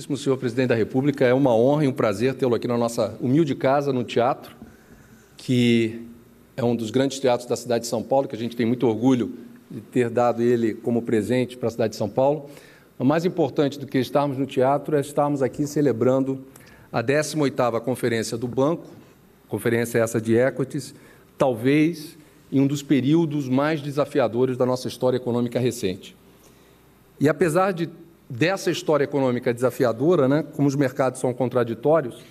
Excelentíssimo senhor presidente da República, é uma honra e um prazer tê-lo aqui na nossa humilde casa, no teatro, que é um dos grandes teatros da cidade de São Paulo, que a gente tem muito orgulho de ter dado ele como presente para a cidade de São Paulo. O mais importante do que estarmos no teatro é estarmos aqui celebrando a 18ª Conferência do Banco, conferência essa de equities, talvez em um dos períodos mais desafiadores da nossa história econômica recente. E apesar de dessa história econômica desafiadora, né, como os mercados são contraditórios,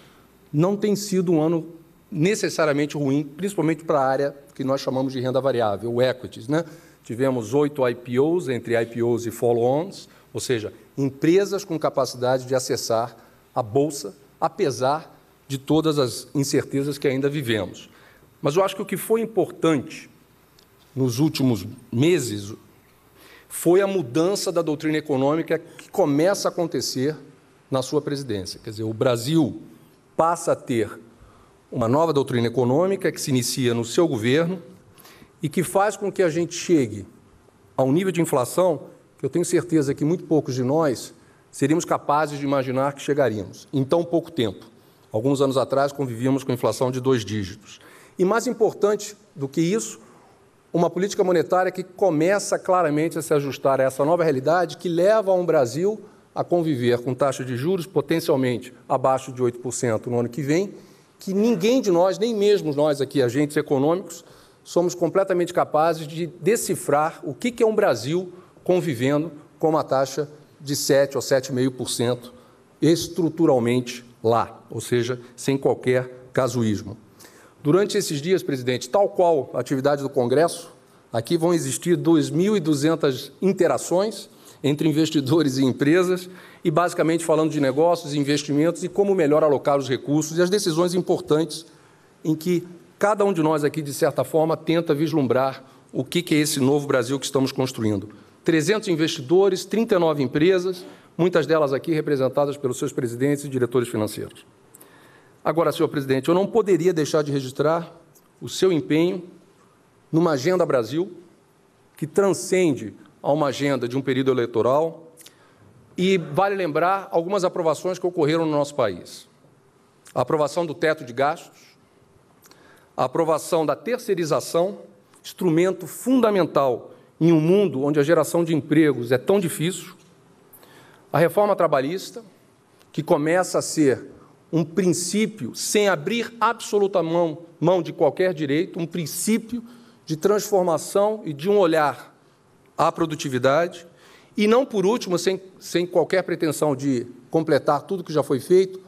não tem sido um ano necessariamente ruim, principalmente para a área que nós chamamos de renda variável, o equities. Né? Tivemos oito IPOs, entre IPOs e follow-ons, ou seja, empresas com capacidade de acessar a Bolsa, apesar de todas as incertezas que ainda vivemos. Mas eu acho que o que foi importante nos últimos meses foi a mudança da doutrina econômica que começa a acontecer na sua presidência. Quer dizer, o Brasil passa a ter uma nova doutrina econômica que se inicia no seu governo e que faz com que a gente chegue a um nível de inflação que eu tenho certeza que muito poucos de nós seríamos capazes de imaginar que chegaríamos em tão pouco tempo. Alguns anos atrás convivíamos com inflação de dois dígitos. E mais importante do que isso, uma política monetária que começa claramente a se ajustar a essa nova realidade que leva um Brasil a conviver com taxa de juros potencialmente abaixo de 8% no ano que vem, que ninguém de nós, nem mesmo nós aqui, agentes econômicos, somos completamente capazes de decifrar o que é um Brasil convivendo com uma taxa de 7 ou 7,5% estruturalmente lá, ou seja, sem qualquer casuísmo. Durante esses dias, presidente, tal qual a atividade do Congresso, aqui vão existir 2.200 interações entre investidores e empresas, e basicamente falando de negócios, investimentos e como melhor alocar os recursos e as decisões importantes em que cada um de nós aqui, de certa forma, tenta vislumbrar o que é esse novo Brasil que estamos construindo. 300 investidores, 39 empresas, muitas delas aqui representadas pelos seus presidentes e diretores financeiros. Agora, senhor presidente, eu não poderia deixar de registrar o seu empenho numa agenda Brasil que transcende a uma agenda de um período eleitoral e vale lembrar algumas aprovações que ocorreram no nosso país. A aprovação do teto de gastos, a aprovação da terceirização, instrumento fundamental em um mundo onde a geração de empregos é tão difícil, a reforma trabalhista, que começa a ser um princípio, sem abrir absoluta mão, mão de qualquer direito, um princípio de transformação e de um olhar à produtividade. E não por último, sem, sem qualquer pretensão de completar tudo que já foi feito,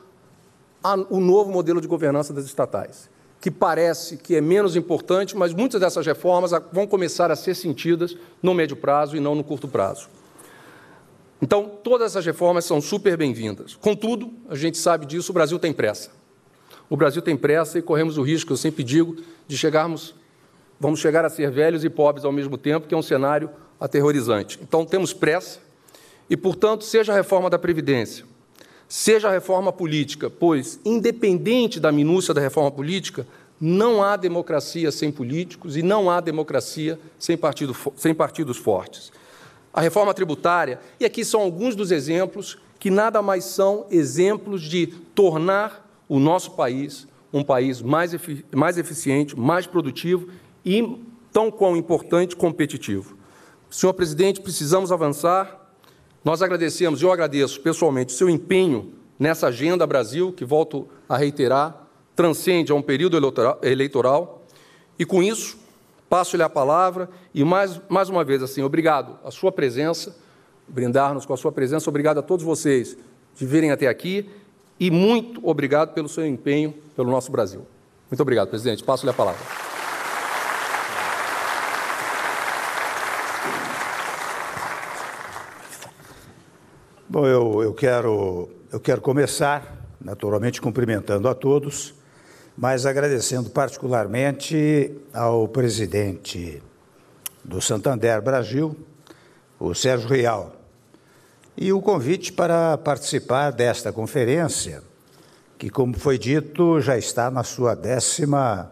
a, o novo modelo de governança das estatais, que parece que é menos importante, mas muitas dessas reformas vão começar a ser sentidas no médio prazo e não no curto prazo. Então, todas essas reformas são super bem-vindas. Contudo, a gente sabe disso, o Brasil tem pressa. O Brasil tem pressa e corremos o risco, eu sempre digo, de chegarmos, vamos chegar a ser velhos e pobres ao mesmo tempo, que é um cenário aterrorizante. Então, temos pressa e, portanto, seja a reforma da Previdência, seja a reforma política, pois, independente da minúcia da reforma política, não há democracia sem políticos e não há democracia sem, partido, sem partidos fortes a reforma tributária, e aqui são alguns dos exemplos que nada mais são exemplos de tornar o nosso país um país mais, mais eficiente, mais produtivo e, tão quão importante, competitivo. Senhor presidente, precisamos avançar. Nós agradecemos, e eu agradeço pessoalmente, o seu empenho nessa Agenda Brasil, que volto a reiterar, transcende a um período eleitoral, e com isso Passo-lhe a palavra e mais, mais uma vez, assim, obrigado à sua presença, brindar-nos com a sua presença, obrigado a todos vocês de virem até aqui e muito obrigado pelo seu empenho pelo nosso Brasil. Muito obrigado, presidente. Passo-lhe a palavra. Bom, eu, eu, quero, eu quero começar, naturalmente, cumprimentando a todos mas agradecendo particularmente ao presidente do Santander Brasil, o Sérgio Rial, e o convite para participar desta conferência, que, como foi dito, já está na sua 18ª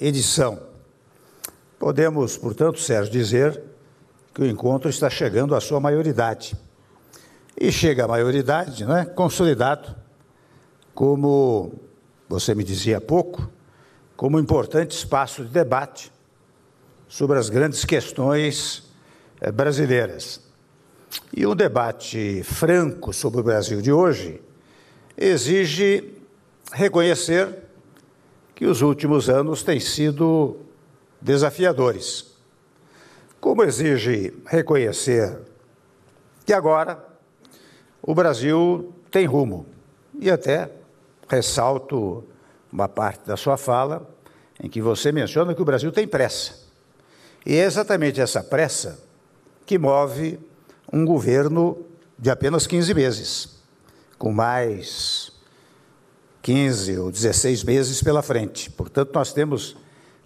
edição. Podemos, portanto, Sérgio, dizer que o encontro está chegando à sua maioridade. E chega à maioridade, né, consolidado como você me dizia há pouco, como importante espaço de debate sobre as grandes questões eh, brasileiras. E um debate franco sobre o Brasil de hoje exige reconhecer que os últimos anos têm sido desafiadores. Como exige reconhecer que agora o Brasil tem rumo e até ressalto uma parte da sua fala em que você menciona que o Brasil tem pressa. E é exatamente essa pressa que move um governo de apenas 15 meses, com mais 15 ou 16 meses pela frente. Portanto, nós temos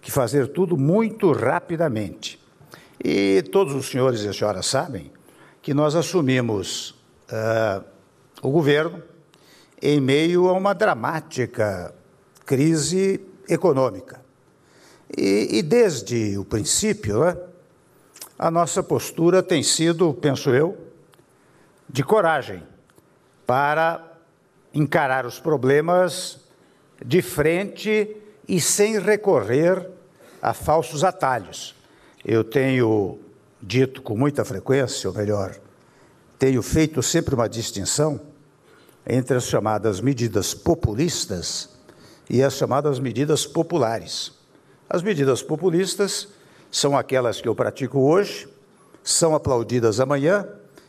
que fazer tudo muito rapidamente. E todos os senhores e senhoras sabem que nós assumimos uh, o governo em meio a uma dramática crise econômica. E, e desde o princípio, né, a nossa postura tem sido, penso eu, de coragem para encarar os problemas de frente e sem recorrer a falsos atalhos. Eu tenho dito com muita frequência, ou melhor, tenho feito sempre uma distinção entre as chamadas medidas populistas e as chamadas medidas populares. As medidas populistas são aquelas que eu pratico hoje, são aplaudidas amanhã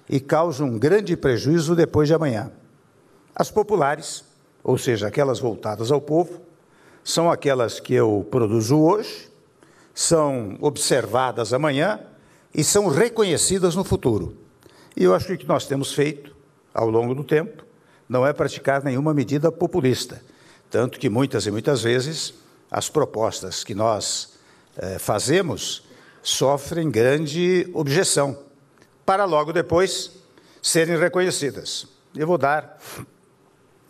e causam um grande prejuízo depois de amanhã. As populares, ou seja, aquelas voltadas ao povo, são aquelas que eu produzo hoje, são observadas amanhã e são reconhecidas no futuro. E eu acho que o que nós temos feito ao longo do tempo não é praticar nenhuma medida populista. Tanto que muitas e muitas vezes as propostas que nós eh, fazemos sofrem grande objeção, para logo depois serem reconhecidas. Eu vou dar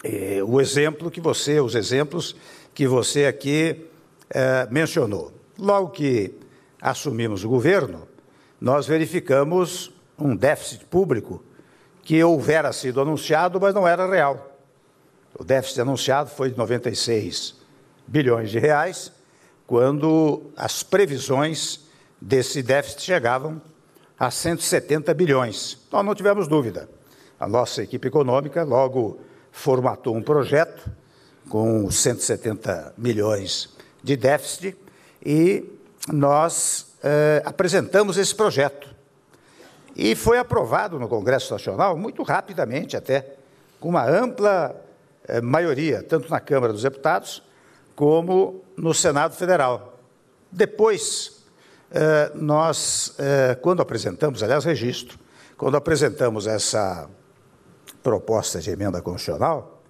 eh, o exemplo que você, os exemplos que você aqui eh, mencionou. Logo que assumimos o governo, nós verificamos um déficit público que houvera sido anunciado, mas não era real. O déficit anunciado foi de 96 bilhões de reais, quando as previsões desse déficit chegavam a 170 bilhões. Nós não tivemos dúvida. A nossa equipe econômica logo formatou um projeto com 170 milhões de déficit e nós eh, apresentamos esse projeto e foi aprovado no Congresso Nacional, muito rapidamente até, com uma ampla eh, maioria, tanto na Câmara dos Deputados como no Senado Federal. Depois, eh, nós, eh, quando apresentamos, aliás, registro, quando apresentamos essa proposta de emenda constitucional,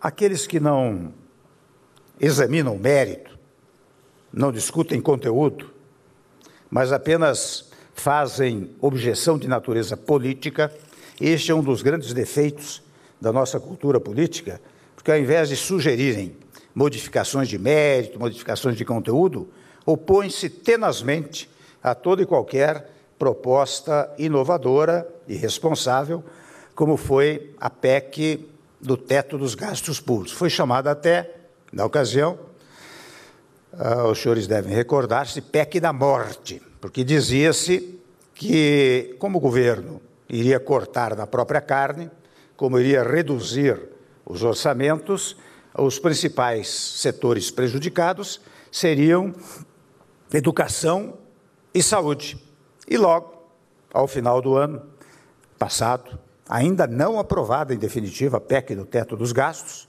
aqueles que não examinam mérito, não discutem conteúdo, mas apenas fazem objeção de natureza política. Este é um dos grandes defeitos da nossa cultura política, porque ao invés de sugerirem modificações de mérito, modificações de conteúdo, opõem-se tenazmente a toda e qualquer proposta inovadora e responsável, como foi a PEC do teto dos gastos públicos. Foi chamada até, na ocasião, ah, os senhores devem recordar-se, PEC da morte porque dizia-se que, como o governo iria cortar na própria carne, como iria reduzir os orçamentos, os principais setores prejudicados seriam educação e saúde. E logo, ao final do ano passado, ainda não aprovada em definitiva a PEC do teto dos gastos,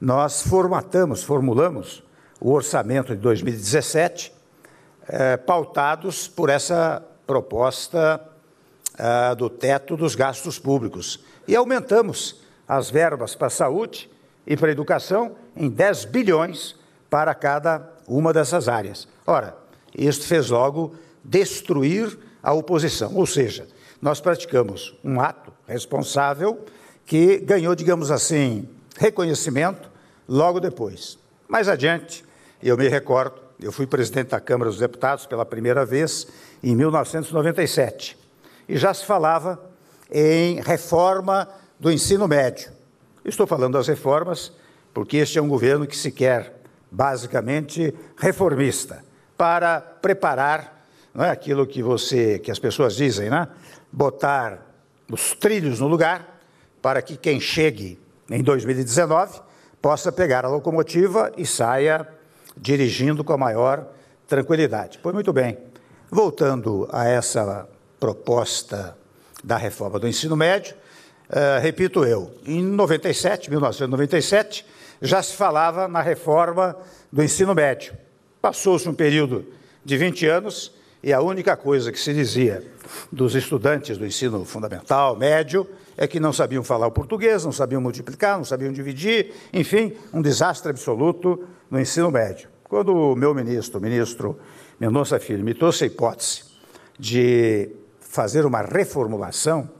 nós formatamos, formulamos o orçamento de 2017 é, pautados por essa proposta é, do teto dos gastos públicos. E aumentamos as verbas para a saúde e para a educação em 10 bilhões para cada uma dessas áreas. Ora, isto fez logo destruir a oposição, ou seja, nós praticamos um ato responsável que ganhou, digamos assim, reconhecimento logo depois. Mais adiante, eu me recordo eu fui presidente da Câmara dos Deputados pela primeira vez em 1997 e já se falava em reforma do ensino médio. Estou falando das reformas porque este é um governo que se quer basicamente reformista para preparar não é aquilo que você que as pessoas dizem, né? Botar os trilhos no lugar para que quem chegue em 2019 possa pegar a locomotiva e saia dirigindo com a maior tranquilidade. Pois muito bem, voltando a essa proposta da reforma do ensino médio, uh, repito eu, em 97, 1997, já se falava na reforma do ensino médio. Passou-se um período de 20 anos e a única coisa que se dizia dos estudantes do ensino fundamental, médio, é que não sabiam falar o português, não sabiam multiplicar, não sabiam dividir, enfim, um desastre absoluto no ensino médio. Quando o meu ministro, o ministro Mendonça Filho, me trouxe a hipótese de fazer uma reformulação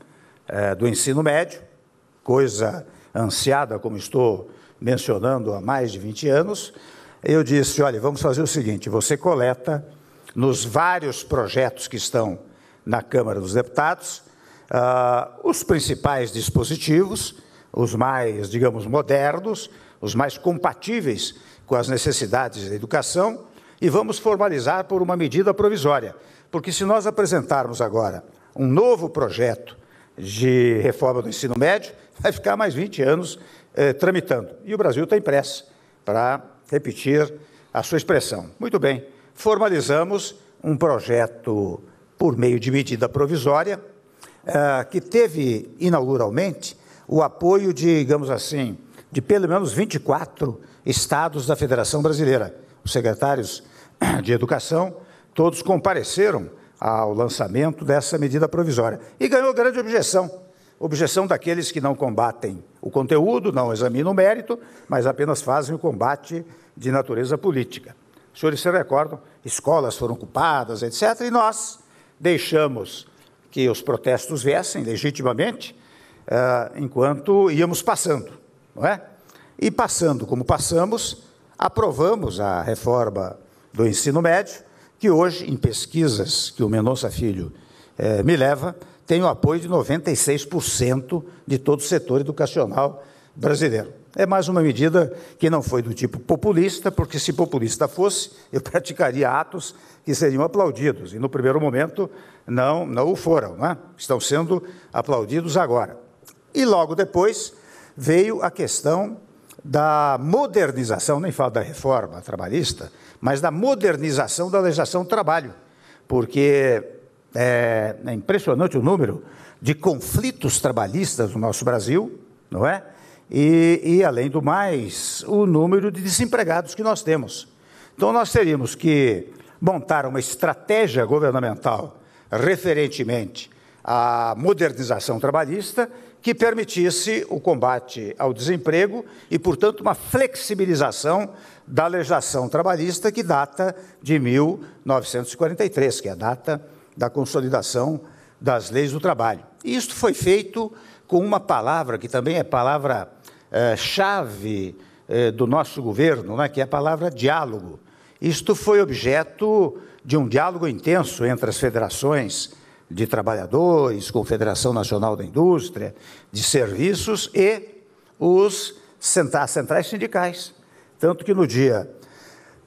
eh, do ensino médio, coisa ansiada, como estou mencionando há mais de 20 anos, eu disse: olha, vamos fazer o seguinte, você coleta nos vários projetos que estão na Câmara dos Deputados, Uh, os principais dispositivos, os mais, digamos, modernos, os mais compatíveis com as necessidades da educação, e vamos formalizar por uma medida provisória. Porque se nós apresentarmos agora um novo projeto de reforma do ensino médio, vai ficar mais 20 anos eh, tramitando. E o Brasil tem pressa para repetir a sua expressão. Muito bem, formalizamos um projeto por meio de medida provisória, é, que teve inauguralmente o apoio de, digamos assim, de pelo menos 24 estados da Federação Brasileira. Os secretários de Educação, todos compareceram ao lançamento dessa medida provisória. E ganhou grande objeção. Objeção daqueles que não combatem o conteúdo, não examinam o mérito, mas apenas fazem o combate de natureza política. Os senhores se recordam, escolas foram ocupadas, etc. E nós deixamos que os protestos viessem legitimamente, uh, enquanto íamos passando, não é? E passando como passamos, aprovamos a reforma do ensino médio, que hoje, em pesquisas que o Mendonça Filho eh, me leva, tem o apoio de 96% de todo o setor educacional brasileiro. É mais uma medida que não foi do tipo populista, porque se populista fosse, eu praticaria atos que seriam aplaudidos. E no primeiro momento não, não o foram, né? estão sendo aplaudidos agora. E logo depois veio a questão da modernização, nem falo da reforma trabalhista, mas da modernização da legislação do trabalho, porque é, é impressionante o número de conflitos trabalhistas no nosso Brasil, não é? E, e, além do mais, o número de desempregados que nós temos. Então, nós teríamos que montar uma estratégia governamental referentemente à modernização trabalhista que permitisse o combate ao desemprego e, portanto, uma flexibilização da legislação trabalhista que data de 1943, que é a data da consolidação das leis do trabalho. E isto foi feito com uma palavra que também é palavra eh, chave eh, do nosso governo, né, que é a palavra diálogo. Isto foi objeto de um diálogo intenso entre as federações de trabalhadores, Confederação Nacional da Indústria, de serviços e os centrais sindicais. Tanto que no dia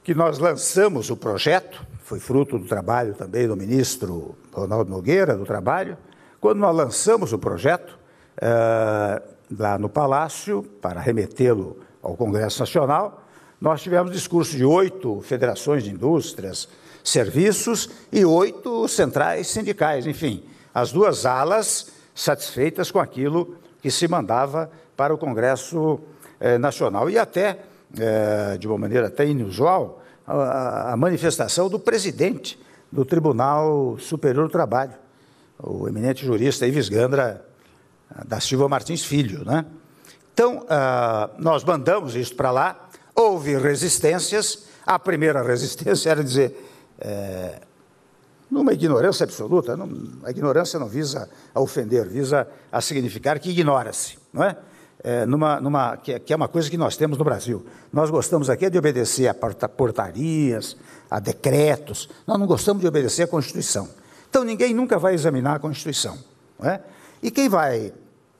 que nós lançamos o projeto, foi fruto do trabalho também do ministro Ronaldo Nogueira, do Trabalho, quando nós lançamos o projeto uh, lá no Palácio, para remetê-lo ao Congresso Nacional, nós tivemos discurso de oito federações de indústrias, serviços e oito centrais sindicais, enfim, as duas alas satisfeitas com aquilo que se mandava para o Congresso eh, Nacional. E até, eh, de uma maneira até inusual, a, a, manifestação do presidente do Tribunal Superior do Trabalho, o eminente jurista Ives Gandra eh, da Silva Martins Filho. Né? Então, ah, nós mandamos isso para lá, houve resistências. A primeira resistência era dizer é, numa ignorância absoluta, não, a ignorância não visa a ofender, visa a significar que ignora-se, não é? é numa, numa, que, que, é uma coisa que nós temos no Brasil. Nós gostamos aqui é de obedecer a portarias, a decretos, nós não gostamos de obedecer a Constituição. Então ninguém nunca vai examinar a Constituição. Não é? E quem vai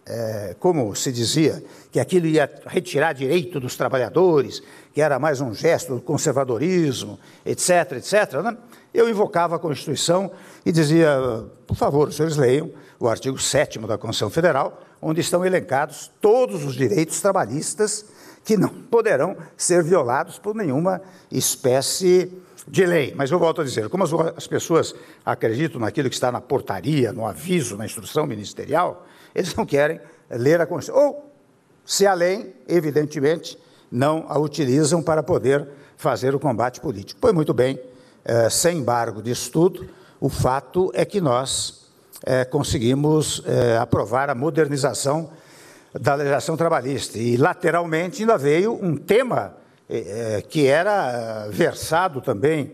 é, como se dizia, que aquilo ia retirar direito dos trabalhadores, que era mais um gesto do conservadorismo, etc., etc., né? eu invocava a Constituição e dizia, por favor, os senhores leiam o artigo 7 da Constituição Federal, onde estão elencados todos os direitos trabalhistas que não poderão ser violados por nenhuma espécie de lei. Mas eu volto a dizer, como as, pessoas acreditam naquilo que está na portaria, no aviso, na instrução ministerial, eles não querem ler a Constituição. Ou, se a lei, evidentemente, não a utilizam para poder fazer o combate político. Pois muito bem, eh, sem embargo disso tudo, o fato é que nós eh, conseguimos eh, aprovar a modernização da legislação trabalhista. E, lateralmente, ainda veio um tema que era versado também,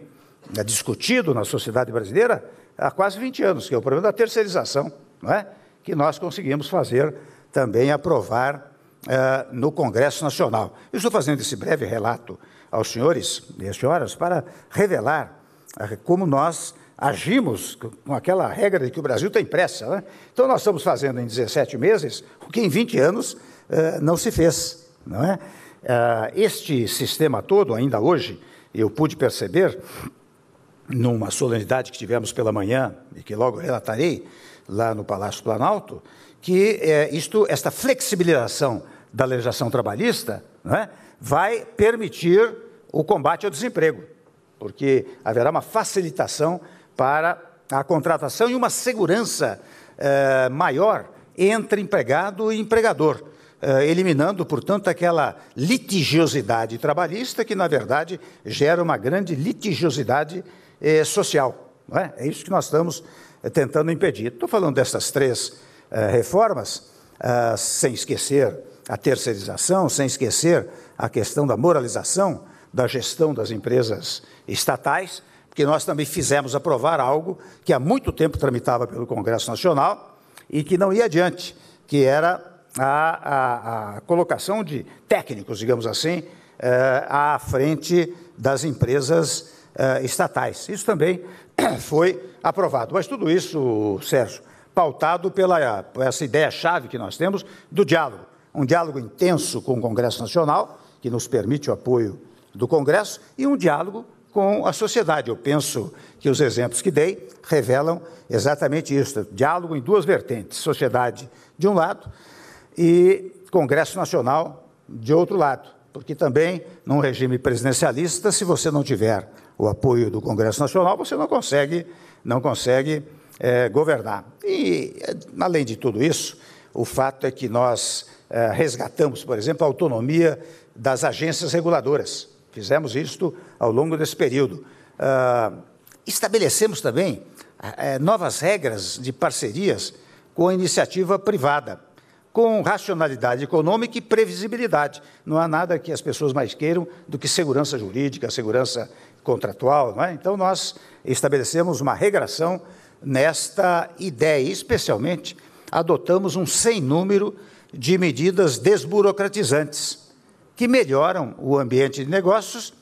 né, discutido na sociedade brasileira há quase 20 anos, que é o problema da terceirização. Não é? que nós conseguimos fazer também aprovar uh, no Congresso Nacional. Eu estou fazendo esse breve relato aos senhores e às senhoras para revelar eh, como nós agimos com aquela regra de que o Brasil tem pressa. Né? Então, nós estamos fazendo em 17 meses o que em 20 anos uh, não se fez. Não é? Uh, este sistema todo, ainda hoje, eu pude perceber, numa solenidade que tivemos pela manhã, e que logo relatarei, lá no Palácio Planalto, que é, isto, esta flexibilização da legislação trabalhista é, vai permitir o combate ao desemprego, porque haverá uma facilitação para a contratação e uma segurança é, maior entre empregado e empregador é, eliminando, portanto, aquela litigiosidade trabalhista que, na verdade, gera uma grande litigiosidade eh, social. É? é isso que nós estamos eh, tentando impedir. Estou falando dessas três eh, reformas, ah, sem esquecer a terceirização, sem esquecer a questão da moralização da gestão das empresas estatais, porque nós também fizemos aprovar algo que há muito tempo tramitava pelo Congresso Nacional e que não ia adiante, que era a, a, a colocação de técnicos, digamos assim, eh, à frente das empresas uh, estatais. Isso também foi aprovado. Mas tudo isso, Sérgio, pautado pela por essa ideia-chave que nós temos do diálogo. Um diálogo intenso com o Congresso Nacional, que nos permite o apoio do Congresso, e um diálogo com a sociedade. Eu penso que os exemplos que dei revelam exatamente isso: diálogo em duas vertentes, sociedade de um lado e Congresso Nacional de outro lado, porque também num regime presidencialista, se você não tiver o apoio do Congresso Nacional, você não consegue, não consegue é, governar. E, além de tudo isso, o fato é que nós é, resgatamos, por exemplo, a autonomia das agências reguladoras. Fizemos isto ao longo desse período. Ah, estabelecemos também é, novas regras de parcerias com a iniciativa privada, com racionalidade econômica e previsibilidade. Não há nada que as pessoas mais queiram do que segurança jurídica, segurança contratual, não é? Então nós estabelecemos uma regração nesta ideia, especialmente adotamos um sem número de medidas desburocratizantes que melhoram o ambiente de negócios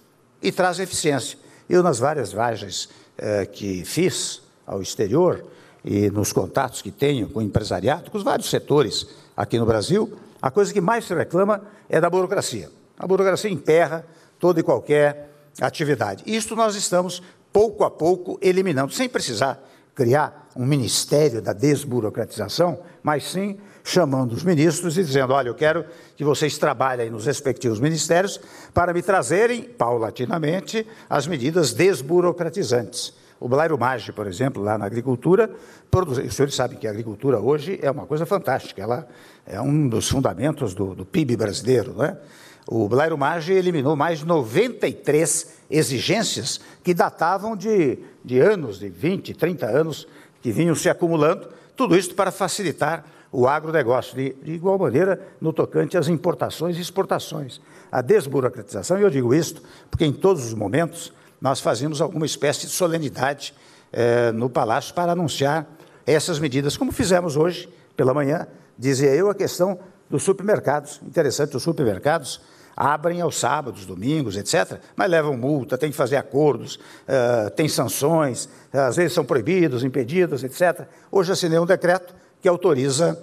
e trazem eficiência. Eu nas várias viagens eh, que fiz ao exterior e nos contatos que tenho com o empresariado, com os vários setores aqui no Brasil, a coisa que mais se reclama é da burocracia. A burocracia emperra toda e qualquer atividade. Isto nós estamos, pouco a pouco, eliminando, sem precisar criar um ministério da desburocratização, mas sim chamando os ministros e dizendo: olha, eu quero que vocês trabalhem nos respectivos ministérios para me trazerem, paulatinamente, as medidas desburocratizantes. O Blairo Maggi, por exemplo, lá na agricultura, produz... os senhores sabem que a agricultura hoje é uma coisa fantástica, ela é um dos fundamentos do, do PIB brasileiro, não é? O Blairo Maggi eliminou mais de 93 exigências que datavam de, de anos, de 20, 30 anos, que vinham se acumulando, tudo isso para facilitar o agronegócio, de, de igual maneira no tocante às importações e exportações. A desburocratização, e eu digo isto porque em todos os momentos nós fazíamos alguma espécie de solenidade eh, no Palácio para anunciar essas medidas, como fizemos hoje pela manhã, dizia eu, a questão dos supermercados. Interessante, os supermercados abrem aos sábados, domingos, etc., mas levam multa, tem que fazer acordos, uh, tem sanções, eh, às vezes são proibidos, impedidos, etc. Hoje assinei um decreto que autoriza,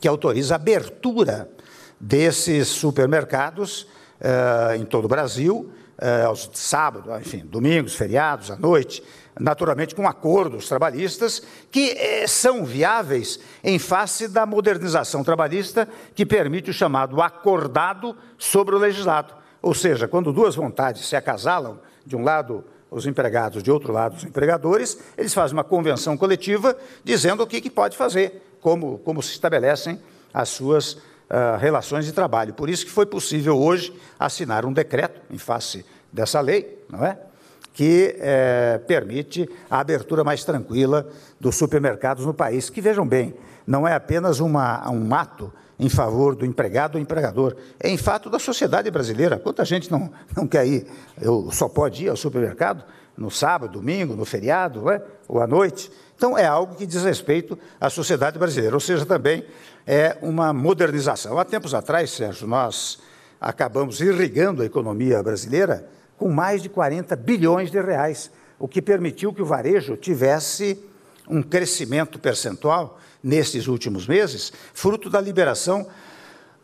que autoriza a abertura desses supermercados uh, em todo o Brasil eh, aos sábados, enfim, domingos, feriados, à noite, naturalmente com acordos trabalhistas que eh, são viáveis em face da modernização trabalhista que permite o chamado acordado sobre o legislado. Ou seja, quando duas vontades se acasalam, de um lado os empregados, de outro lado os empregadores, eles fazem uma convenção coletiva dizendo o que, que pode fazer, como, como se estabelecem as suas ah, relações de trabalho. Por isso que foi possível hoje assinar um decreto em face dessa lei, não é? que eh, permite a abertura mais tranquila dos supermercados no país. Que vejam bem, não é apenas uma, um ato em favor do empregado ou empregador, é em fato da sociedade brasileira. Quanta gente não, não quer ir, eu só pode ir ao supermercado no sábado, domingo, no feriado, é? ou à noite. Então, é algo que diz respeito à sociedade brasileira, ou seja, também é uma modernização. Há tempos atrás, Sérgio, nós acabamos irrigando a economia brasileira com mais de 40 bilhões de reais, o que permitiu que o varejo tivesse um crescimento percentual nesses últimos meses, fruto da liberação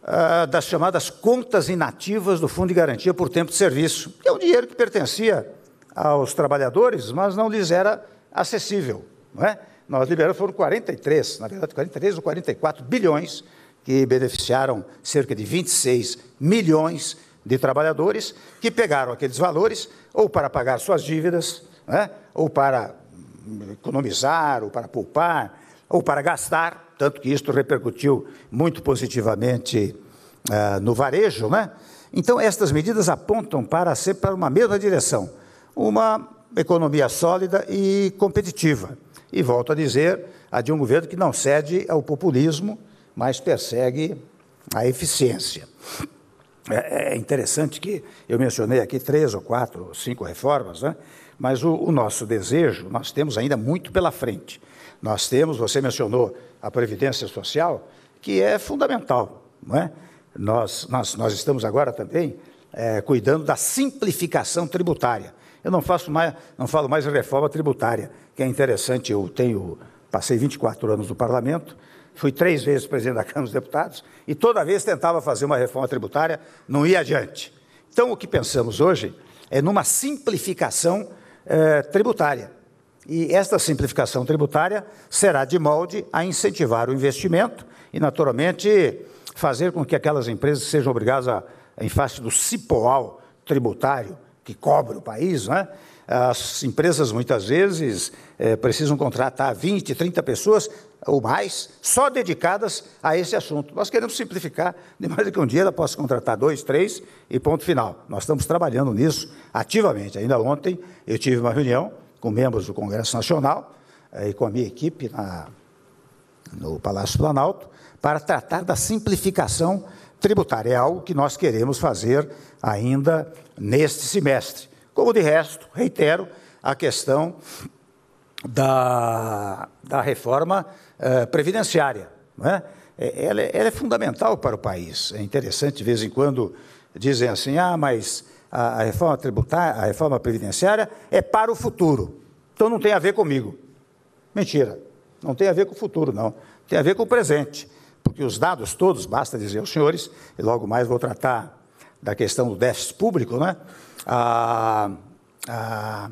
ah, das chamadas contas inativas do Fundo de Garantia por Tempo de Serviço, que é um dinheiro que pertencia aos trabalhadores, mas não lhes era acessível não é? Nós liberamos, foram 43, na verdade, 43 ou 44 bilhões, que beneficiaram cerca de 26 milhões de trabalhadores, que pegaram aqueles valores ou para pagar suas dívidas, é? ou para hum, economizar, ou para poupar, ou para gastar, tanto que isto repercutiu muito positivamente ah, no varejo. Né? Então, estas medidas apontam para sempre para uma mesma direção, uma economia sólida e competitiva e, volto a dizer, a de um governo que não cede ao populismo, mas persegue a eficiência. É, é interessante que eu mencionei aqui três ou quatro, ou cinco reformas, né? mas o, o nosso desejo, nós temos ainda muito pela frente. Nós temos, você mencionou a Previdência Social, que é fundamental. Não é? Nós, nós, nós estamos agora também é, cuidando da simplificação tributária. Eu não faço mais, não falo mais de reforma tributária, que é interessante. Eu tenho, passei 24 anos no parlamento, fui três vezes presidente da Câmara dos Deputados e toda vez tentava fazer uma reforma tributária, não ia adiante. Então, o que pensamos hoje é numa simplificação eh, tributária. E esta simplificação tributária será de molde a incentivar o investimento e, naturalmente, fazer com que aquelas empresas sejam obrigadas a, em face do cipoal tributário, que cobre o país, né? as empresas muitas vezes é, precisam contratar 20, 30 pessoas ou mais só dedicadas a esse assunto. Nós queremos simplificar, de mais do que um dia ela possa contratar dois, três e ponto final. Nós estamos trabalhando nisso ativamente. Ainda ontem eu tive uma reunião com membros do Congresso Nacional é, e com a minha equipe na, no Palácio Planalto para tratar da simplificação tributária. É algo que nós queremos fazer ainda neste semestre. Como de resto, reitero a questão da, da reforma eh, previdenciária. Né? Ela, é, ela, é fundamental para o país. É interessante, de vez em quando, dizem assim: ah, mas a, a reforma tributária, a reforma previdenciária é para o futuro, então não tem a ver comigo. Mentira, não tem a ver com o futuro, não. Tem a ver com o presente porque os dados todos, basta dizer aos senhores, e logo mais vou tratar da questão do déficit público, né? Ah, ah,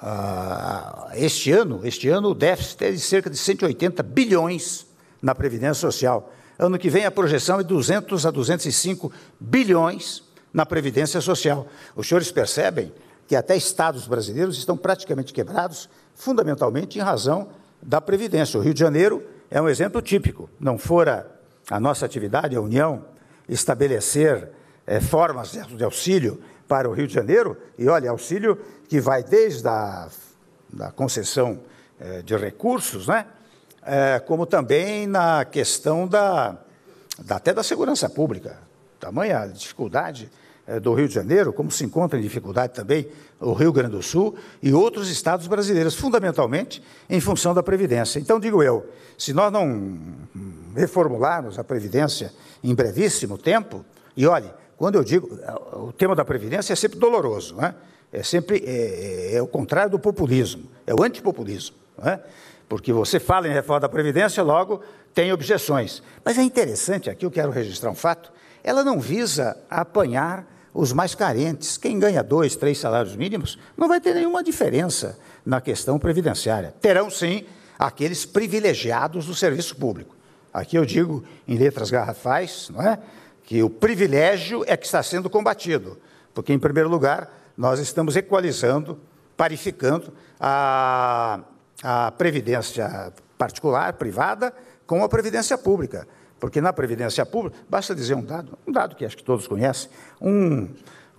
ah, este ano, este ano o déficit é de cerca de 180 bilhões na Previdência Social. Ano que vem a projeção é 200 a 205 bilhões na Previdência Social. Os senhores percebem que até estados brasileiros estão praticamente quebrados, fundamentalmente em razão da Previdência. O Rio de Janeiro é um exemplo típico. Não fora a nossa atividade, a União, estabelecer é, formas de auxílio para o Rio de Janeiro, e olha, auxílio que vai desde a da concessão é, de recursos, né? É, como também na questão da, da, até da segurança pública. Tamanha dificuldade é, do Rio de Janeiro, como se encontra em dificuldade também o Rio Grande do Sul e outros estados brasileiros, fundamentalmente em função da Previdência. Então, digo eu, se nós não reformularmos a Previdência em brevíssimo tempo, e olhe, quando eu digo, é, o tema da Previdência é sempre doloroso, né? é sempre é, é, é o contrário do populismo, é o antipopulismo, né? porque você fala em reforma da Previdência, logo tem objeções. Mas é interessante, aqui eu quero registrar um fato, ela não visa apanhar os mais carentes, quem ganha dois, três salários mínimos, não vai ter nenhuma diferença na questão previdenciária. Terão sim aqueles privilegiados do serviço público. Aqui eu digo, em letras garrafais, não é? que o privilégio é que está sendo combatido, porque, em primeiro lugar, nós estamos equalizando, parificando a, a previdência particular, privada, com a previdência pública. Porque na Previdência Pública, basta dizer um dado, um dado que acho que todos conhecem, um,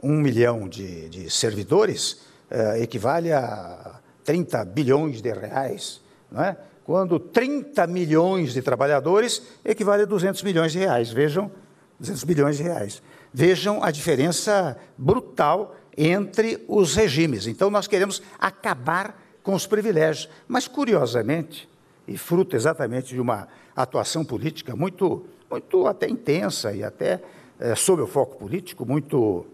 um milhão de, de servidores eh, equivale a 30 bilhões de reais, não é? quando 30 milhões de trabalhadores equivale a 200 milhões de reais. Vejam, 200 bilhões de reais. Vejam a diferença brutal entre os regimes. Então, nós queremos acabar com os privilégios. Mas, curiosamente, e fruto exatamente de uma atuação política muito, muito até intensa e até é, sob o foco político muito,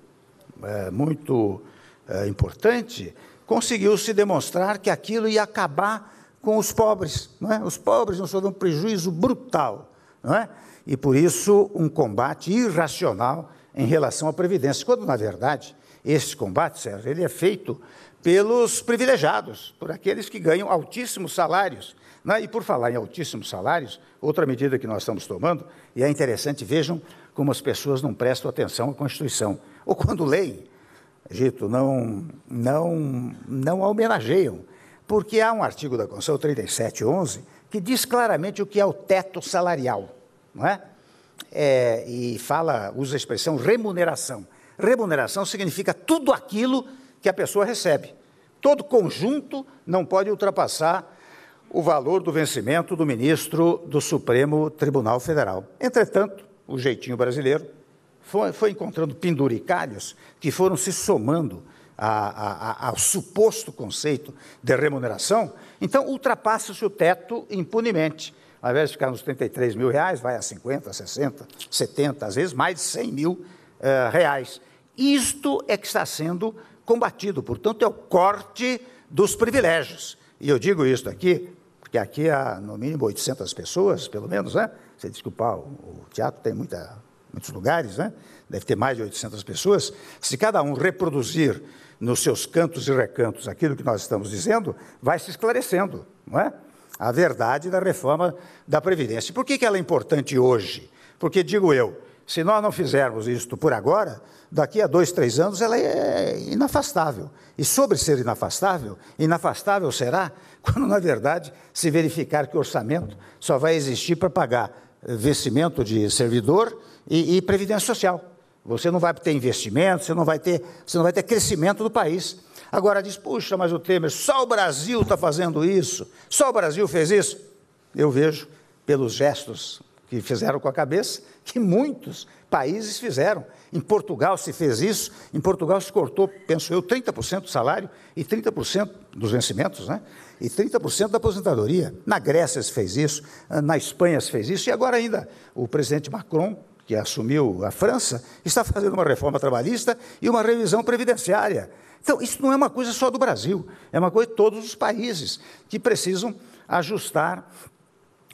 é, muito é, importante, conseguiu-se demonstrar que aquilo ia acabar com os pobres. Não é? Os pobres não sofreram um prejuízo brutal. Não é? E por isso um combate irracional em relação à Previdência, quando na verdade esse combate, Sérgio, ele é feito pelos privilegiados, por aqueles que ganham altíssimos salários né? E por falar em altíssimos salários, outra medida que nós estamos tomando, e é interessante, vejam como as pessoas não prestam atenção à Constituição. Ou quando leem, dito não, não, não a homenageiam, porque há um artigo da Constituição 3711 que diz claramente o que é o teto salarial, não é? é e fala, usa a expressão remuneração. Remuneração significa tudo aquilo que a pessoa recebe. Todo conjunto não pode ultrapassar o valor do vencimento do ministro do Supremo Tribunal Federal. Entretanto, o jeitinho brasileiro foi, foi encontrando penduricalhos que foram se somando a, a, a, ao suposto conceito de remuneração, então ultrapassa-se o teto impunemente. Ao invés de ficar nos 33 mil reais, vai a 50, 60, 70, às vezes mais de 100 mil eh, reais. Isto é que está sendo combatido, portanto, é o corte dos privilégios. E eu digo isso aqui que aqui há no mínimo 800 pessoas, pelo menos, né? Você desculpar, o teatro tem muita, muitos lugares, né? Deve ter mais de 800 pessoas. Se cada um reproduzir nos seus cantos e recantos aquilo que nós estamos dizendo, vai se esclarecendo, não é? A verdade da reforma da Previdência. Por que, que ela é importante hoje? Porque, digo eu, se nós não fizermos isto por agora, daqui a dois, três anos ela é inafastável. E sobre ser inafastável, inafastável será quando na verdade se verificar que o orçamento só vai existir para pagar vencimento de servidor e, e, previdência social. Você não vai ter investimento, você não vai ter, você não vai ter crescimento do país. Agora diz, puxa, mas o Temer, só o Brasil está fazendo isso, só o Brasil fez isso. Eu vejo pelos gestos que fizeram com a cabeça, que muitos países fizeram. Em Portugal se fez isso, em Portugal se cortou, penso eu, 30% do salário e 30% dos vencimentos, né? E 30% da aposentadoria. Na Grécia se fez isso, na Espanha se fez isso, e agora ainda o presidente Macron, que assumiu a França, está fazendo uma reforma trabalhista e uma revisão previdenciária. Então, isso não é uma coisa só do Brasil, é uma coisa de todos os países que precisam ajustar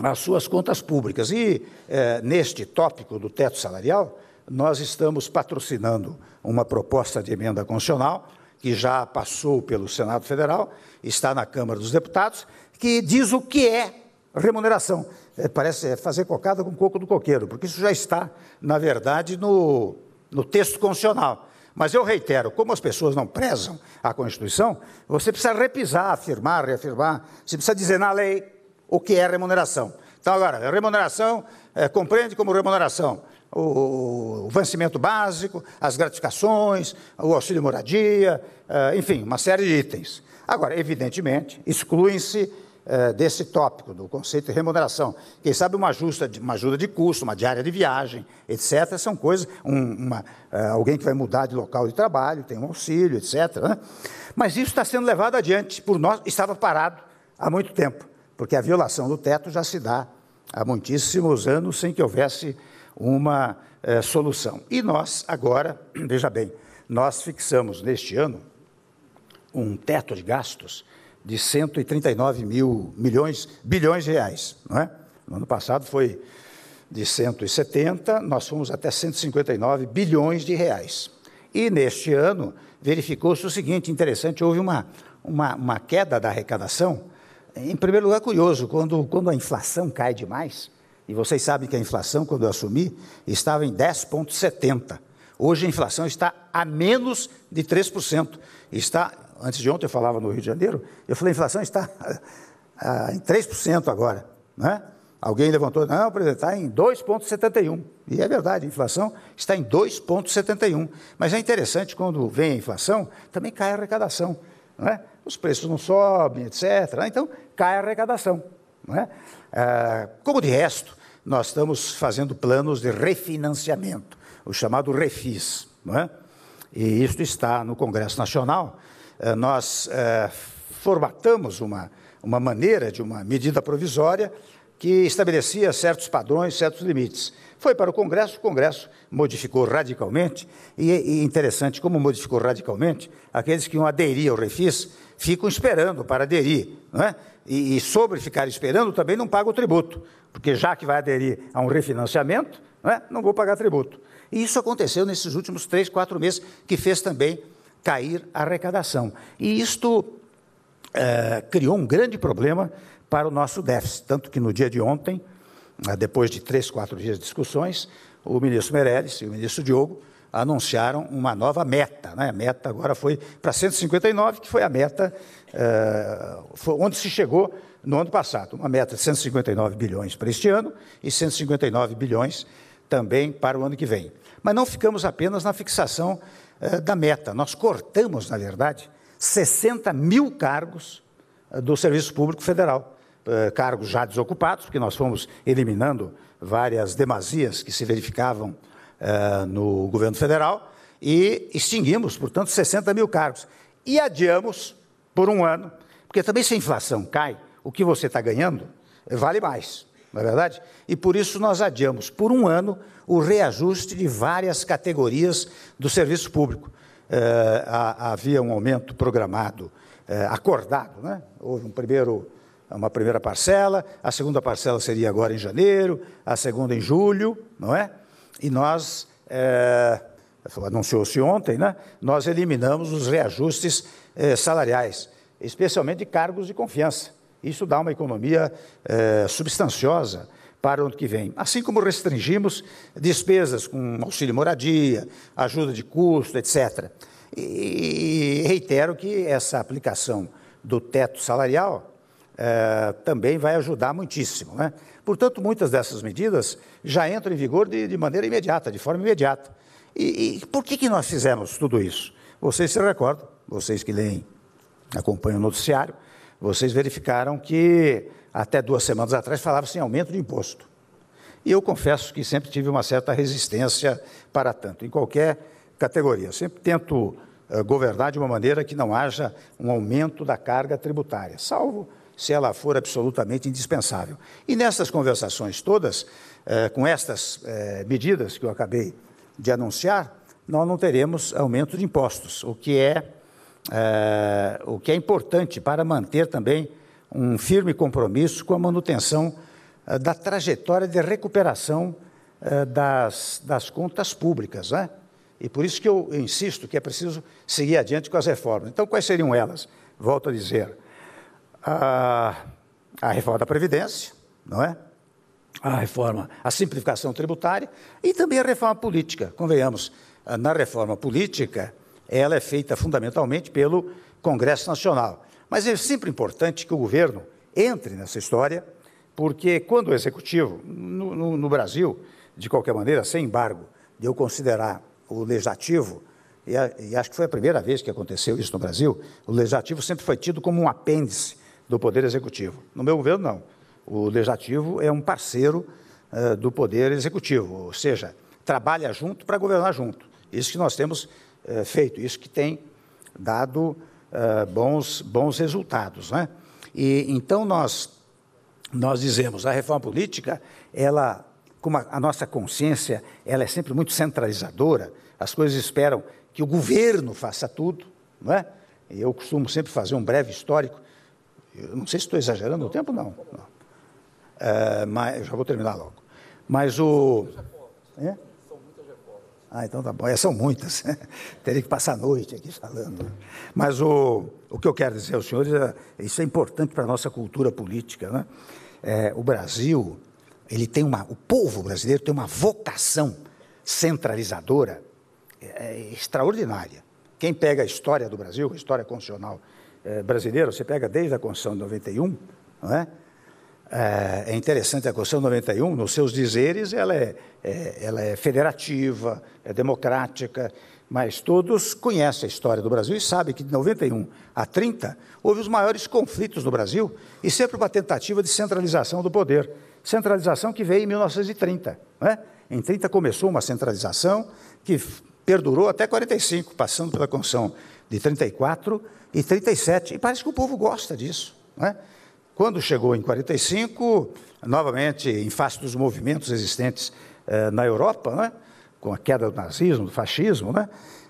as suas contas públicas. E eh, neste tópico do teto salarial, nós estamos patrocinando uma proposta de emenda constitucional que já passou pelo Senado Federal, está na Câmara dos Deputados, que diz o que é remuneração. É, parece é fazer cocada com coco do coqueiro, porque isso já está, na verdade, no, no texto constitucional. Mas eu reitero, como as pessoas não prezam a Constituição, você precisa repisar, afirmar, reafirmar, você precisa dizer na lei, o que é remuneração. Então, agora, remuneração é, compreende como remuneração o, o, vencimento básico, as gratificações, o auxílio moradia, é, enfim, uma série de itens. Agora, evidentemente, excluem-se é, desse tópico, do conceito de remuneração. Quem sabe uma, justa, uma ajuda de custo, uma diária de viagem, etc., são coisas, um, uma, é, alguém que vai mudar de local de trabalho, tem um auxílio, etc. Né? Mas isso está sendo levado adiante por nós, estava parado há muito tempo porque a violação do teto já se dá há muitíssimos anos sem que houvesse uma eh, solução. E nós, agora, veja bem, nós fixamos neste ano um teto de gastos de 139 mil milhões, bilhões de reais. Não é? No ano passado foi de 170, nós fomos até 159 bilhões de reais. E neste ano verificou-se o seguinte, interessante, houve uma, uma, uma queda da arrecadação em primeiro lugar, curioso, quando, quando a inflação cai demais, e vocês sabem que a inflação, quando eu assumi, estava em 10,70%. Hoje a inflação está a menos de 3%. Está, antes de ontem eu falava no Rio de Janeiro, eu falei, a inflação está a, a, em 3% agora. Né? Alguém levantou, não, presidente, está em 2,71%. E é verdade, a inflação está em 2,71%. Mas é interessante, quando vem a inflação, também cai a arrecadação. Não é? os preços não sobem, etc. Então, cai a arrecadação. Não é? Ah, como de resto, nós estamos fazendo planos de refinanciamento, o chamado refis. Não é? E isso está no Congresso Nacional. Ah, nós ah, formatamos uma, uma maneira de uma medida provisória que estabelecia certos padrões, certos limites. Foi para o Congresso, o Congresso modificou radicalmente, e, é, e é interessante como modificou radicalmente, aqueles que iam aderir ao refis ficam esperando para aderir, não é? E, e sobre ficar esperando também não paga o tributo, porque já que vai aderir a um refinanciamento, não, é? não vou pagar tributo. E isso aconteceu nesses últimos três, quatro meses, que fez também cair a arrecadação. E isto é, criou um grande problema para o nosso déficit. Tanto que no dia de ontem, ah, depois de três, quatro dias de discussões, o ministro Meirelles e o ministro Diogo anunciaram uma nova meta. Né? A meta agora foi para 159, que foi a meta eh, onde se chegou no ano passado. Uma meta de 159 bilhões para este ano e 159 bilhões também para o ano que vem. Mas não ficamos apenas na fixação eh, da meta. Nós cortamos, na verdade, 60 mil cargos eh, do Serviço Público Federal. Eh, cargos já desocupados, porque nós fomos eliminando várias demasias que se verificavam uh, no governo federal, e extinguimos, portanto, 60 mil cargos. E adiamos por um ano, porque também se a inflação cai, o que você está ganhando vale mais, não é verdade? E por isso nós adiamos por um ano o reajuste de várias categorias do serviço público. Uh, havia um aumento programado, uh, acordado, né? houve um primeiro uma primeira parcela, a segunda parcela seria agora em janeiro, a segunda em julho, não é? E nós, é, anunciou-se ontem, né? nós eliminamos os reajustes é, salariais, especialmente de cargos de confiança. Isso dá uma economia é, substanciosa para o ano que vem. Assim como restringimos despesas com auxílio moradia, ajuda de custo, etc. E reitero que essa aplicação do teto salarial eh, também vai ajudar muitíssimo. Né? Portanto, muitas dessas medidas já entram em vigor de, de maneira imediata, de forma imediata. E, e, por que, que nós fizemos tudo isso? Vocês se recordam, vocês que leem, acompanham o noticiário, vocês verificaram que até duas semanas atrás falava-se em aumento de imposto. E eu confesso que sempre tive uma certa resistência para tanto, em qualquer categoria. sempre tento uh, governar de uma maneira que não haja um aumento da carga tributária, salvo se ela for absolutamente indispensável. E nessas conversações todas, eh, com estas eh, medidas que eu acabei de anunciar, nós não teremos aumento de impostos, o que é, eh, o que é importante para manter também um firme compromisso com a manutenção eh, da trajetória de recuperação eh, das, das contas públicas. Né? E por isso que eu insisto que é preciso seguir adiante com as reformas. Então, quais seriam elas? Volto a dizer a, a reforma da Previdência, não é? A reforma, a simplificação tributária e também a reforma política. Convenhamos, na reforma política, ela é feita fundamentalmente pelo Congresso Nacional. Mas é sempre importante que o governo entre nessa história, porque quando o executivo, no, no, no Brasil, de qualquer maneira, sem embargo, de eu considerar o legislativo, e, a, e acho que foi a primeira vez que aconteceu isso no Brasil, o legislativo sempre foi tido como um apêndice do Poder Executivo. No meu governo, não. O Legislativo é um parceiro eh, do Poder Executivo, ou seja, trabalha junto para governar junto. Isso que nós temos eh, feito, isso que tem dado eh, bons, bons resultados. Né? E, então, nós, nós dizemos, a reforma política, ela, como a, a nossa consciência ela é sempre muito centralizadora, as coisas esperam que o governo faça tudo, não é? Eu costumo sempre fazer um breve histórico eu não sei se estou exagerando o tempo, não. não. É, mas, já vou terminar logo. Mas o. É? Ah, então tá bom. É, são muitas. Teria que passar a noite aqui falando. Né? Mas o, o que eu quero dizer aos senhores, é, isso é importante para a nossa cultura política. Né? É, o Brasil, ele tem uma, o povo brasileiro tem uma vocação centralizadora é, é extraordinária. Quem pega a história do Brasil, a história constitucional eh, você pega desde a Constituição de 91, não é? é? É interessante a Constituição de 91, nos seus dizeres, ela é, é, ela é federativa, é democrática, mas todos conhecem a história do Brasil e sabem que de 91 a 30 houve os maiores conflitos no Brasil e sempre uma tentativa de centralização do poder. Centralização que veio em 1930. Não é? Em 30 começou uma centralização que perdurou até 45, passando pela Constituição de 34 e 37. E parece que o povo gosta disso. Não é? Quando chegou em 45, novamente em face dos movimentos existentes eh, na Europa, né, com a queda do nazismo, do fascismo, né,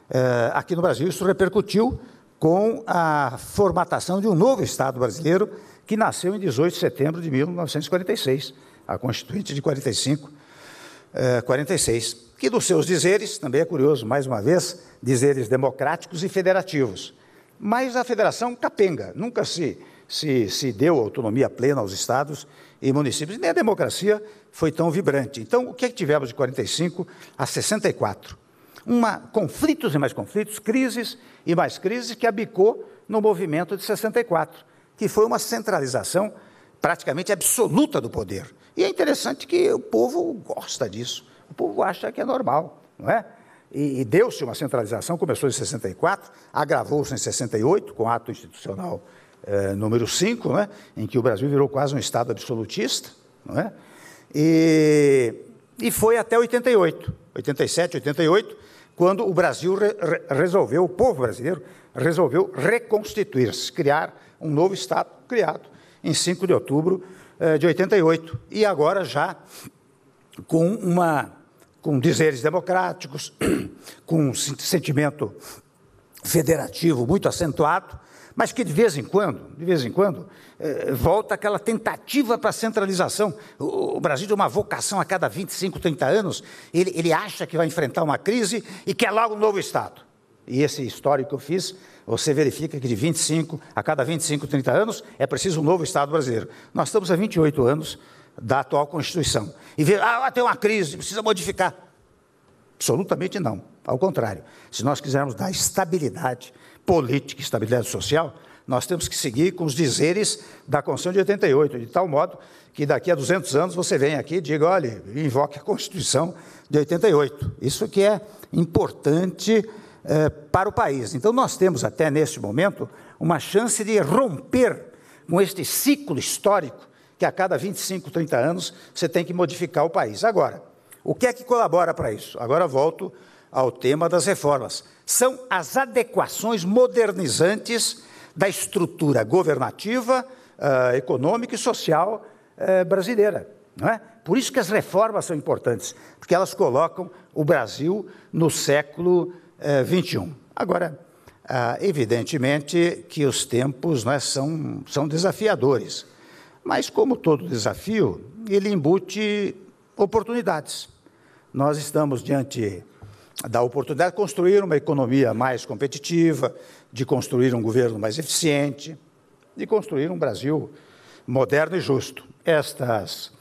eh, aqui no Brasil isso repercutiu com a formatação de um novo Estado brasileiro que nasceu em 18 de setembro de 1946, a Constituinte de 45 46, eh, que dos seus dizeres, também é curioso, mais uma vez, dizeres democráticos e federativos. Mas a federação capenga, nunca se, se, se deu autonomia plena aos estados e municípios, nem a democracia foi tão vibrante. Então, o que, é que tivemos de 45 a 64? Uma, conflitos e mais conflitos, crises e mais crises, que abicou no movimento de 64, que foi uma centralização praticamente absoluta do poder. E é interessante que o povo gosta disso, o povo acha que é normal, não é? E, e deu-se uma centralização, começou em 64, agravou-se em 68, com o ato institucional eh, número 5, né, em que o Brasil virou quase um Estado absolutista, não é? E, e foi até 88, 87, 88, quando o Brasil re resolveu, o povo brasileiro resolveu reconstituir-se, criar um novo Estado criado em 5 de outubro eh, de 88. E agora já com uma com dizeres democráticos, com um sentimento federativo muito acentuado, mas que de vez em quando, de vez em quando, eh, volta aquela tentativa para centralização. O Brasil tem uma vocação a cada 25, 30 anos, ele, ele acha que vai enfrentar uma crise e quer logo um novo Estado. E esse histórico que eu fiz você verifica que de 25 a cada 25, 30 anos é preciso um novo Estado brasileiro. Nós estamos há 28 anos da atual Constituição. E vê, ah, ah, tem uma crise, precisa modificar. Absolutamente não. Ao contrário, se nós quisermos dar estabilidade política, estabilidade social, nós temos que seguir com os dizeres da Constituição de 88, de tal modo que daqui a 200 anos você vem aqui e diga, olha, invoque a Constituição de 88. Isso que é importante eh, para o país. Então, nós temos até neste momento uma chance de romper com este ciclo histórico que a cada 25, 30 anos você tem que modificar o país. Agora, o que é que colabora para isso? Agora volto ao tema das reformas. São as adequações modernizantes da estrutura governativa, eh, econômica e social eh, brasileira. Não é? Por isso que as reformas são importantes, porque elas colocam o Brasil no século 21. É, Agora, ah, evidentemente que os tempos né, são, são desafiadores, mas como todo desafio, ele embute oportunidades. Nós estamos diante da oportunidade de construir uma economia mais competitiva, de construir um governo mais eficiente, de construir um Brasil moderno e justo. Estas,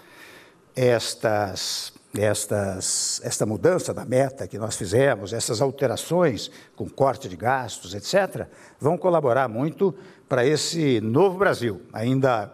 estas estas, esta mudança da meta que nós fizemos, essas alterações com corte de gastos, etc., vão colaborar muito para esse novo Brasil. Ainda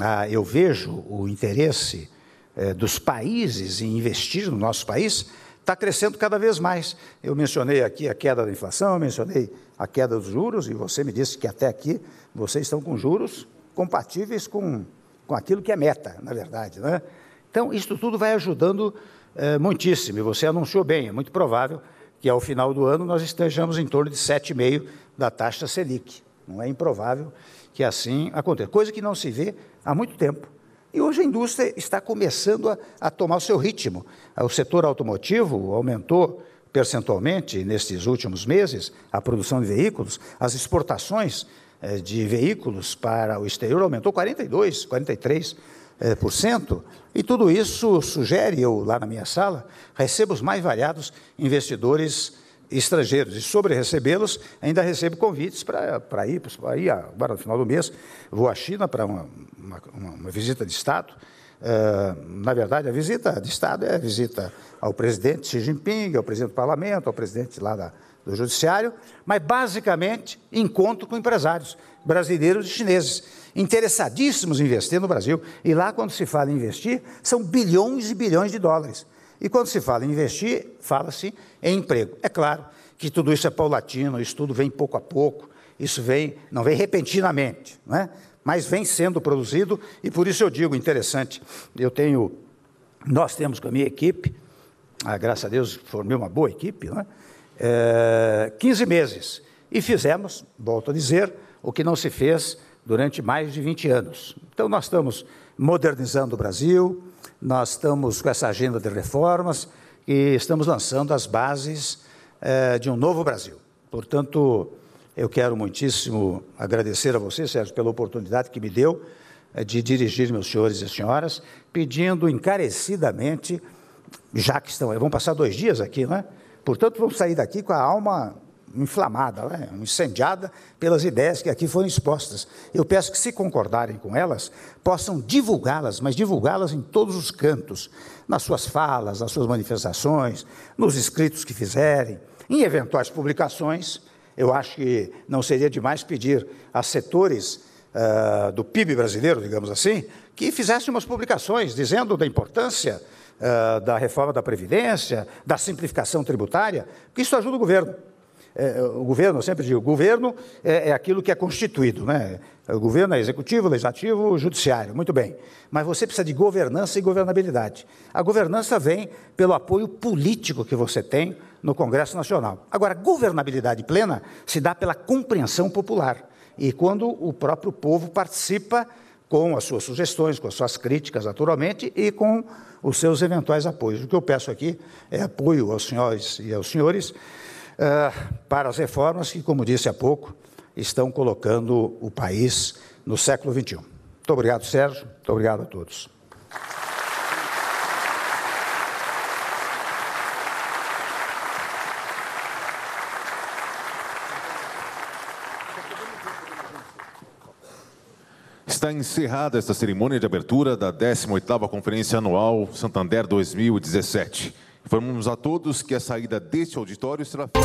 ah, eu vejo o interesse eh, dos países em investir no nosso país está crescendo cada vez mais. Eu mencionei aqui a queda da inflação, mencionei a queda dos juros, e você me disse que até aqui vocês estão com juros compatíveis com, com aquilo que é meta, na verdade, é? Então, isso tudo vai ajudando é, muitíssimo. E você anunciou bem, é muito provável que ao final do ano nós estejamos em torno de 7,5% da taxa Selic. Não é improvável que assim aconteça, coisa que não se vê há muito tempo. E hoje a indústria está começando a, a tomar o seu ritmo. O setor automotivo aumentou percentualmente nestes últimos meses a produção de veículos, as exportações eh, de veículos para o exterior aumentou 42, 43%. É, por cento, e tudo isso sugere, eu lá na minha sala, recebo os mais variados investidores estrangeiros. E sobre recebê-los, ainda recebo convites para ir, ir, agora no final do mês, vou à China para uma, uma, uma visita de Estado, é, na verdade, a visita de Estado é a visita ao presidente Xi Jinping, ao presidente do parlamento, ao presidente lá da, do judiciário, mas basicamente encontro com empresários brasileiros e chineses, interessadíssimos em investir no Brasil. E lá, quando se fala em investir, são bilhões e bilhões de dólares. E quando se fala em investir, fala-se em emprego. É claro que tudo isso é paulatino, isso tudo vem pouco a pouco, isso vem, não vem repentinamente. Não é? mas vem sendo produzido e por isso eu digo interessante. Eu tenho, nós temos com a minha equipe, ah, graças a Deus formei uma boa equipe, é, 15 eh, meses e fizemos, volto a dizer, o que não se fez durante mais de 20 anos. Então nós estamos modernizando o Brasil, nós estamos com essa agenda de reformas e estamos lançando as bases é, de um novo Brasil. Portanto, eu quero muitíssimo agradecer a você, Sérgio, pela oportunidade que me deu eh, de dirigir meus senhores e senhoras, pedindo encarecidamente, já que estão, vão passar dois dias aqui, não é? Portanto, vamos sair daqui com a alma inflamada, né? incendiada pelas ideias que aqui foram expostas. Eu peço que, se concordarem com elas, possam divulgá-las, mas divulgá-las em todos os cantos, nas suas falas, nas suas manifestações, nos escritos que fizerem, em eventuais publicações, eu acho que não seria demais pedir a setores uh, do PIB brasileiro, digamos assim, que fizessem umas publicações dizendo da importância uh, da reforma da Previdência, da simplificação tributária, porque isso ajuda o governo. É, é, o governo, eu sempre digo, o governo é, é, aquilo que é constituído, né? O governo é executivo, legislativo, judiciário, muito bem. Mas você precisa de governança e governabilidade. A governança vem pelo apoio político que você tem no Congresso Nacional. Agora, governabilidade plena se dá pela compreensão popular. E quando o próprio povo participa com as suas sugestões, com as suas críticas, naturalmente, e com os seus eventuais apoios. O que eu peço aqui é apoio aos senhores e aos senhores ah, para as reformas que, como disse há pouco, estão colocando o país no século XXI. Muito obrigado, Sérgio. Muito obrigado a todos. Está encerrada esta cerimônia de abertura da 18ª Conferência Anual Santander 2017. Informamos a todos que a saída deste auditório será feita.